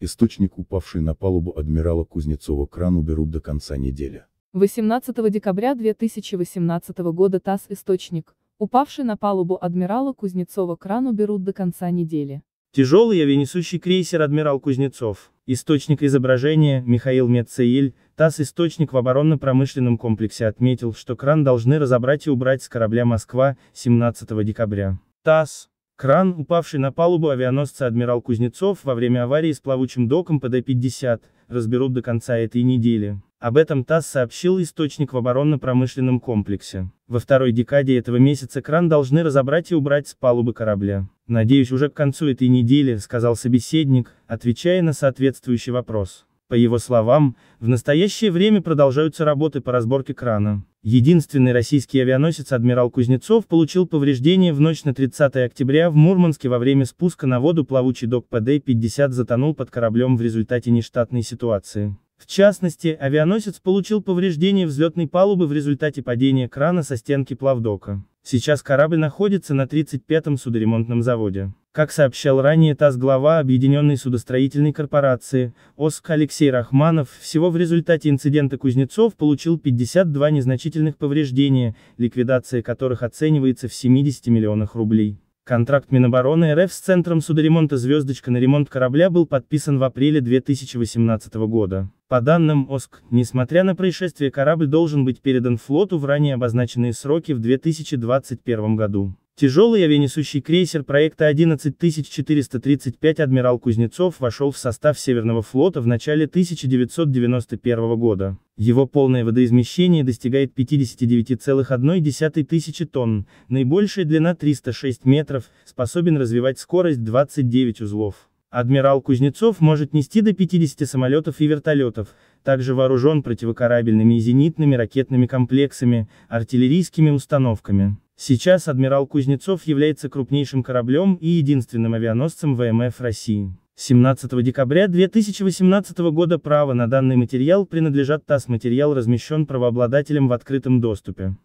Источник упавший на палубу адмирала Кузнецова кран уберут до конца недели. 18 декабря 2018 года ТАСС «Источник», упавший на палубу адмирала Кузнецова кран уберут до конца недели. Тяжелый авианесущий крейсер «Адмирал Кузнецов», источник изображения Михаил Мецеиль, ТАСС «Источник» в оборонно-промышленном комплексе отметил, что кран должны разобрать и убрать с корабля «Москва» 17 декабря. ТАСС Кран, упавший на палубу авианосца «Адмирал Кузнецов» во время аварии с плавучим доком ПД-50, разберут до конца этой недели. Об этом ТАСС сообщил источник в оборонно-промышленном комплексе. Во второй декаде этого месяца кран должны разобрать и убрать с палубы корабля. «Надеюсь, уже к концу этой недели», — сказал собеседник, отвечая на соответствующий вопрос. По его словам, в настоящее время продолжаются работы по разборке крана. Единственный российский авианосец «Адмирал Кузнецов» получил повреждение в ночь на 30 октября в Мурманске во время спуска на воду плавучий док ПД-50 затонул под кораблем в результате нештатной ситуации. В частности, авианосец получил повреждение взлетной палубы в результате падения крана со стенки плавдока. Сейчас корабль находится на 35-м судоремонтном заводе. Как сообщал ранее ТАСС глава Объединенной судостроительной корпорации, ОСК Алексей Рахманов, всего в результате инцидента Кузнецов получил 52 незначительных повреждения, ликвидация которых оценивается в 70 миллионах рублей. Контракт Минобороны РФ с Центром судоремонта «Звездочка» на ремонт корабля был подписан в апреле 2018 года. По данным ОСК, несмотря на происшествие корабль должен быть передан флоту в ранее обозначенные сроки в 2021 году. Тяжелый авианесущий крейсер проекта 11435 «Адмирал Кузнецов» вошел в состав Северного флота в начале 1991 года. Его полное водоизмещение достигает 59,1 тысячи тонн, наибольшая длина 306 метров, способен развивать скорость 29 узлов. Адмирал Кузнецов может нести до 50 самолетов и вертолетов, также вооружен противокорабельными и зенитными ракетными комплексами, артиллерийскими установками. Сейчас адмирал Кузнецов является крупнейшим кораблем и единственным авианосцем ВМФ России. 17 декабря 2018 года право на данный материал принадлежат ТАСС материал размещен правообладателем в открытом доступе.